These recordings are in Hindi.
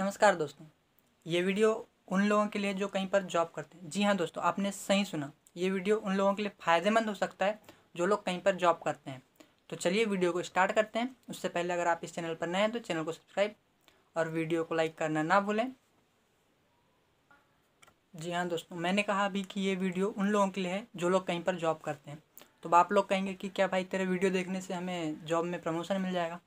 नमस्कार दोस्तों ये वीडियो उन लोगों के लिए जो कहीं पर जॉब करते हैं जी हाँ दोस्तों आपने सही सुना ये वीडियो उन लोगों के लिए फ़ायदेमंद हो सकता है जो लोग कहीं पर जॉब करते हैं तो चलिए वीडियो को स्टार्ट करते हैं उससे पहले अगर आप इस चैनल पर नए हैं तो चैनल को सब्सक्राइब और वीडियो को लाइक करना ना भूलें जी हाँ दोस्तों मैंने कहा अभी कि ये वीडियो उन लोगों के लिए है जो लोग कहीं पर जॉब करते हैं तो आप लोग कहेंगे कि क्या भाई तेरे वीडियो देखने से हमें जॉब में प्रमोशन मिल जाएगा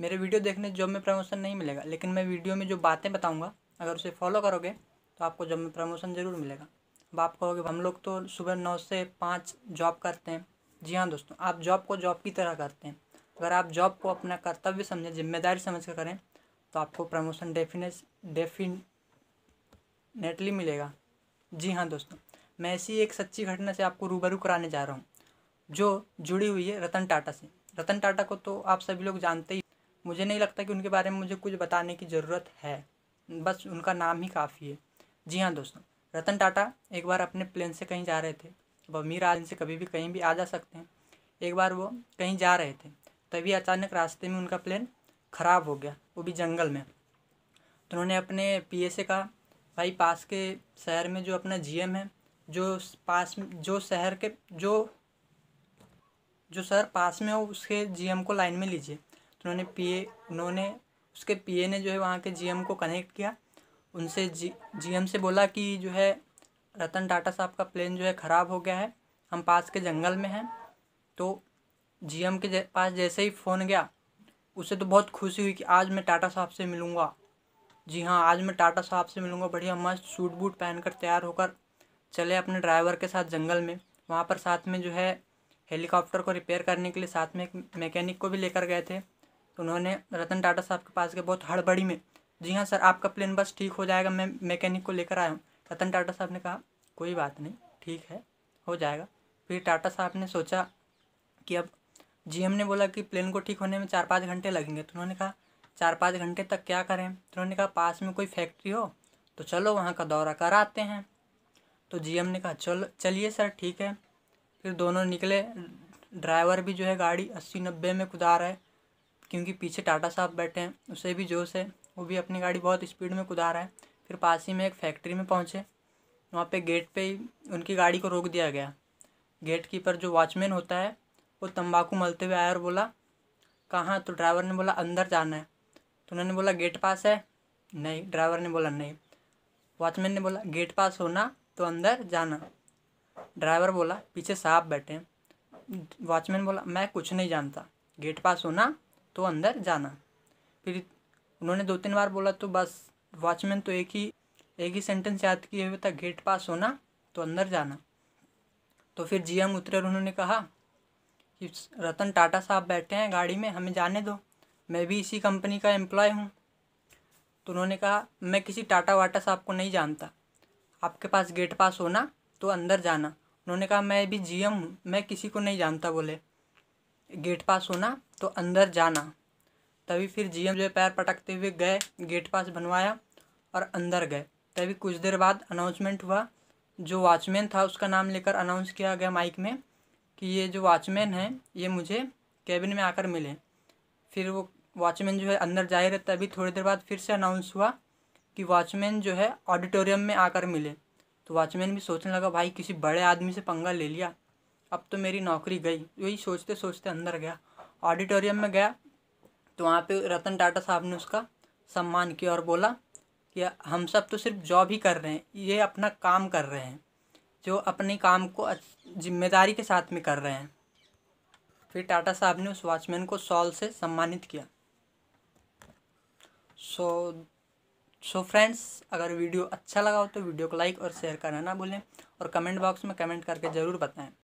मेरे वीडियो देखने जॉब में प्रमोशन नहीं मिलेगा लेकिन मैं वीडियो में जो बातें बताऊँगा अगर उसे फॉलो करोगे तो आपको जॉब में प्रमोशन ज़रूर मिलेगा अब आप कहोगे हम लोग तो सुबह नौ से पाँच जॉब करते हैं जी हाँ दोस्तों आप जॉब को जॉब की तरह करते हैं अगर आप जॉब को अपना कर्तव्य समझें जिम्मेदारी समझ कर करें तो आपको प्रमोशन डेफिनेस डेफिनेटली मिलेगा जी हाँ दोस्तों मैं ऐसी एक सच्ची घटना से आपको रूबरू कराने जा रहा हूँ जो जुड़ी हुई है रतन टाटा से रतन टाटा को तो आप सभी लोग जानते ही मुझे नहीं लगता कि उनके बारे में मुझे कुछ बताने की ज़रूरत है बस उनका नाम ही काफ़ी है जी हाँ दोस्तों रतन टाटा एक बार अपने प्लेन से कहीं जा रहे थे अब अमीर आदमी से कभी भी कहीं भी आ जा सकते हैं एक बार वो कहीं जा रहे थे तभी अचानक रास्ते में उनका प्लेन ख़राब हो गया वो भी जंगल में तो उन्होंने अपने पी से कहा भाई पास के शहर में जो अपना जी है जो पास जो शहर के जो जो शहर पास में हो उसके जीएम को लाइन में लीजिए उन्होंने पीए उन्होंने उसके पीए ने जो है वहाँ के जीएम को कनेक्ट किया उनसे जी जीएम से बोला कि जो है रतन टाटा साहब का प्लेन जो है ख़राब हो गया है हम पास के जंगल में हैं तो जीएम के पास जैसे ही फ़ोन गया उसे तो बहुत खुशी हुई कि आज मैं टाटा साहब से मिलूँगा जी हाँ आज मैं टाटा साहब से मिलूँगा बढ़िया मस्त सूट बूट पहन कर तैयार होकर चले अपने ड्राइवर के साथ जंगल में वहाँ पर साथ में जो है हेलीकॉप्टर को रिपेयर करने के लिए साथ में एक मैकेनिक को भी लेकर गए थे तो उन्होंने रतन टाटा साहब के पास गए बहुत हड़बड़ी में जी हाँ सर आपका प्लेन बस ठीक हो जाएगा मैं मैकेनिक को लेकर आया हूँ रतन टाटा साहब ने कहा कोई बात नहीं ठीक है हो जाएगा फिर टाटा साहब ने सोचा कि अब जी ने बोला कि प्लेन को ठीक होने में चार पाँच घंटे लगेंगे तो उन्होंने कहा चार पाँच घंटे तक क्या करें तो उन्होंने कहा पास में कोई फैक्ट्री हो तो चलो वहाँ का दौरा कर आते हैं तो जी ने कहा चलो चलिए सर ठीक है फिर दोनों निकले ड्राइवर भी जो है गाड़ी अस्सी नब्बे में कुदा रहे है क्योंकि पीछे टाटा साहब बैठे हैं उसे भी जोश है वो भी अपनी गाड़ी बहुत स्पीड में कुदा रहा है फिर पास ही में एक फैक्ट्री में पहुँचे वहाँ पे गेट पे ही उनकी गाड़ी को रोक दिया गया गेट कीपर जो वॉचमैन होता है वो तंबाकू मलते हुए आया और बोला कहाँ तो ड्राइवर ने बोला अंदर जाना है तो उन्होंने बोला गेट पास है नहीं ड्राइवर ने बोला नहीं वॉचमैन ने बोला गेट पास होना तो अंदर जाना ड्राइवर बोला पीछे साहब बैठे हैं वॉचमैन बोला मैं कुछ नहीं जानता गेट पास होना तो अंदर जाना फिर उन्होंने दो तीन बार बोला तो बस वॉचमैन तो एक ही एक ही सेंटेंस याद किए हुए था गेट पास होना तो अंदर जाना तो फिर जीएम उतरे और उन्होंने कहा कि रतन टाटा साहब बैठे हैं गाड़ी में हमें जाने दो मैं भी इसी कंपनी का एम्प्लॉय हूँ तो उन्होंने कहा मैं किसी टाटा वाटा साहब को नहीं जानता आपके पास गेट पास होना तो अंदर जाना उन्होंने कहा मैं भी जीएम हूँ मैं किसी को नहीं जानता बोले गेट पास होना तो अंदर जाना तभी फिर जीएम जो पैर पटकते हुए गए गेट पास बनवाया और अंदर गए तभी कुछ देर बाद अनाउंसमेंट हुआ जो वॉचमैन था उसका नाम लेकर अनाउंस किया गया माइक में कि ये जो वॉचमैन है ये मुझे कैबिन में आकर मिले फिर वो वॉचमैन जो है अंदर जाए रहे तभी थोड़ी देर बाद फिर से अनाउंस हुआ कि वॉचमैन जो है ऑडिटोरियम में आकर मिले तो वॉचमैन भी सोचने लगा भाई किसी बड़े आदमी से पंगा ले लिया अब तो मेरी नौकरी गई वही सोचते सोचते अंदर गया ऑडिटोरियम में गया तो वहाँ पे रतन टाटा साहब ने उसका सम्मान किया और बोला कि हम सब तो सिर्फ जॉब ही कर रहे हैं ये अपना काम कर रहे हैं जो अपने काम को जिम्मेदारी के साथ में कर रहे हैं फिर टाटा साहब ने उस वॉचमैन को सॉल से सम्मानित किया सो सो फ्रेंड्स अगर वीडियो अच्छा लगा हो तो वीडियो को लाइक और शेयर करना ना भूलें और कमेंट बॉक्स में कमेंट करके ज़रूर बताएं